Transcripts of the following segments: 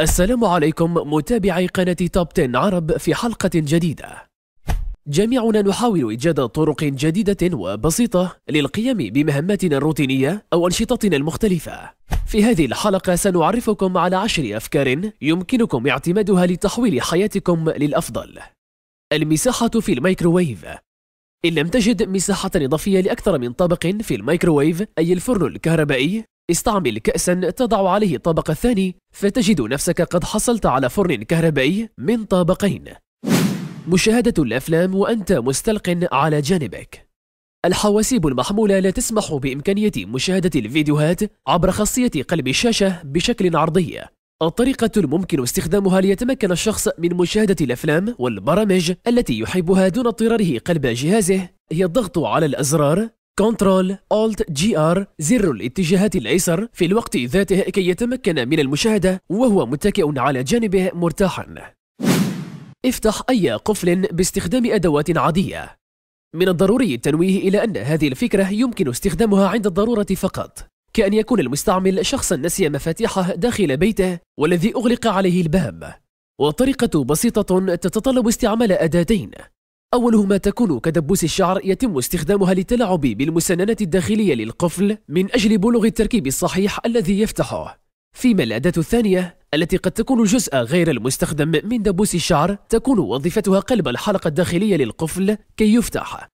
السلام عليكم متابعي قناة توب 10 عرب في حلقة جديدة جميعنا نحاول إيجاد طرق جديدة وبسيطة للقيام بمهماتنا الروتينية أو أنشطتنا المختلفة في هذه الحلقة سنعرفكم على عشر أفكار يمكنكم اعتمادها لتحويل حياتكم للأفضل المساحة في الميكروويف إن لم تجد مساحة إضافية لأكثر من طبق في الميكروويف أي الفرن الكهربائي استعمل كأسا تضع عليه الطبق الثاني فتجد نفسك قد حصلت على فرن كهربائي من طابقين مشاهدة الأفلام وأنت مستلق على جانبك الحواسيب المحمولة لا تسمح بإمكانية مشاهدة الفيديوهات عبر خاصية قلب الشاشة بشكل عرضي الطريقة الممكن استخدامها ليتمكن الشخص من مشاهدة الأفلام والبرامج التي يحبها دون اضطراره قلب جهازه هي الضغط على الأزرار كنترول Alt GR زر الاتجاهات الأيسر في الوقت ذاته كي يتمكن من المشاهدة وهو متكئ على جانبه مرتاحا افتح أي قفل باستخدام أدوات عادية من الضروري التنويه إلى أن هذه الفكرة يمكن استخدامها عند الضرورة فقط كأن يكون المستعمل شخصا نسي مفاتيحه داخل بيته والذي أغلق عليه الباب وطريقة بسيطة تتطلب استعمال أداتين أولهما تكون كدبوس الشعر يتم استخدامها للتلاعب بالمسننات الداخلية للقفل من أجل بلوغ التركيب الصحيح الذي يفتحه فيما الأداة الثانية التي قد تكون جزء غير المستخدم من دبوس الشعر تكون وظيفتها قلب الحلقة الداخلية للقفل كي يفتح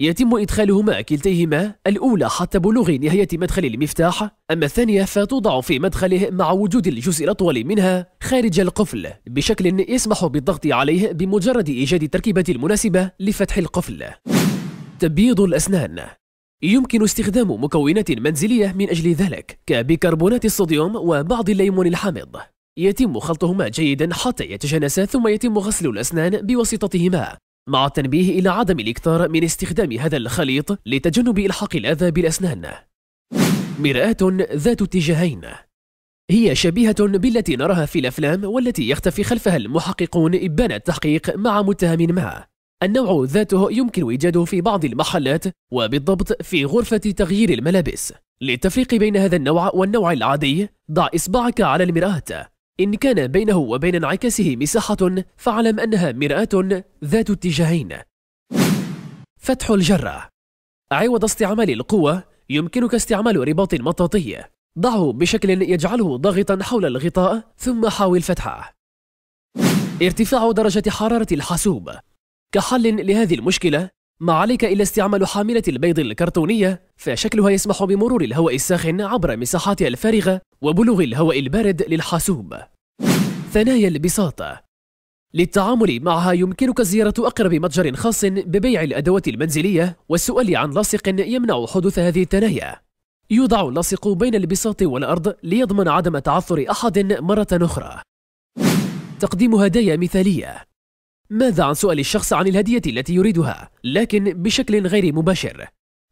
يتم إدخالهما كلتيهما الأولى حتى بلوغ نهاية مدخل المفتاح أما الثانية فتوضع في مدخله مع وجود الجزء الأطول منها خارج القفل بشكل يسمح بالضغط عليه بمجرد إيجاد التركيبة المناسبة لفتح القفل تبييض الأسنان يمكن استخدام مكونات منزلية من أجل ذلك كبيكربونات الصوديوم وبعض الليمون الحامض يتم خلطهما جيدا حتى يتجانسا ثم يتم غسل الأسنان بواسطتهما مع التنبيه إلى عدم الإكثار من استخدام هذا الخليط لتجنب إلحاق الأذى بالأسنان مرآة ذات اتجاهين هي شبيهة بالتي نراها في الأفلام والتي يختفي خلفها المحققون إبان التحقيق مع متهم ما النوع ذاته يمكن إيجاده في بعض المحلات وبالضبط في غرفة تغيير الملابس للتفريق بين هذا النوع والنوع العادي ضع إصبعك على المرآة إن كان بينه وبين انعكاسه مساحة فاعلم أنها مرآة ذات اتجاهين فتح الجرة عوض استعمال القوة يمكنك استعمال رباط مطاطي ضعه بشكل يجعله ضاغطا حول الغطاء ثم حاول فتحه ارتفاع درجة حرارة الحاسوب كحل لهذه المشكلة ما عليك إلا استعمال حاملة البيض الكرتونية فشكلها يسمح بمرور الهواء الساخن عبر مساحاتها الفارغة وبلوغ الهواء البارد للحاسوب ثنايا البساطة للتعامل معها يمكنك زيارة أقرب متجر خاص ببيع الأدوات المنزلية والسؤال عن لاصق يمنع حدوث هذه الثنايا يوضع اللاصق بين البساط والأرض ليضمن عدم تعثر أحد مرة أخرى تقديم هدايا مثالية ماذا عن سؤال الشخص عن الهدية التي يريدها لكن بشكل غير مباشر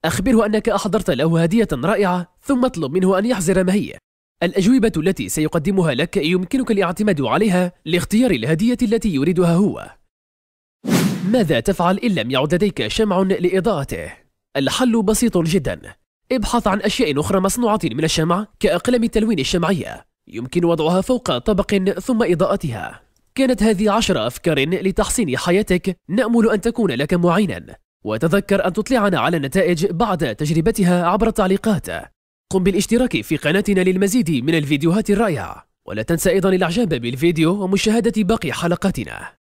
أخبره أنك أحضرت له هدية رائعة ثم اطلب منه أن يحزر ما هي الأجوبة التي سيقدمها لك يمكنك الاعتماد عليها لاختيار الهدية التي يريدها هو ماذا تفعل إن لم يعد لديك شمع لإضاءته؟ الحل بسيط جدا ابحث عن أشياء أخرى مصنوعة من الشمع كأقلام التلوين الشمعية يمكن وضعها فوق طبق ثم إضاءتها كانت هذه عشر أفكار لتحسين حياتك نأمل أن تكون لك معينا وتذكر أن تطلعنا على النتائج بعد تجربتها عبر التعليقات قم بالاشتراك في قناتنا للمزيد من الفيديوهات الرائعة ولا تنسى أيضا الإعجاب بالفيديو ومشاهدة باقي حلقاتنا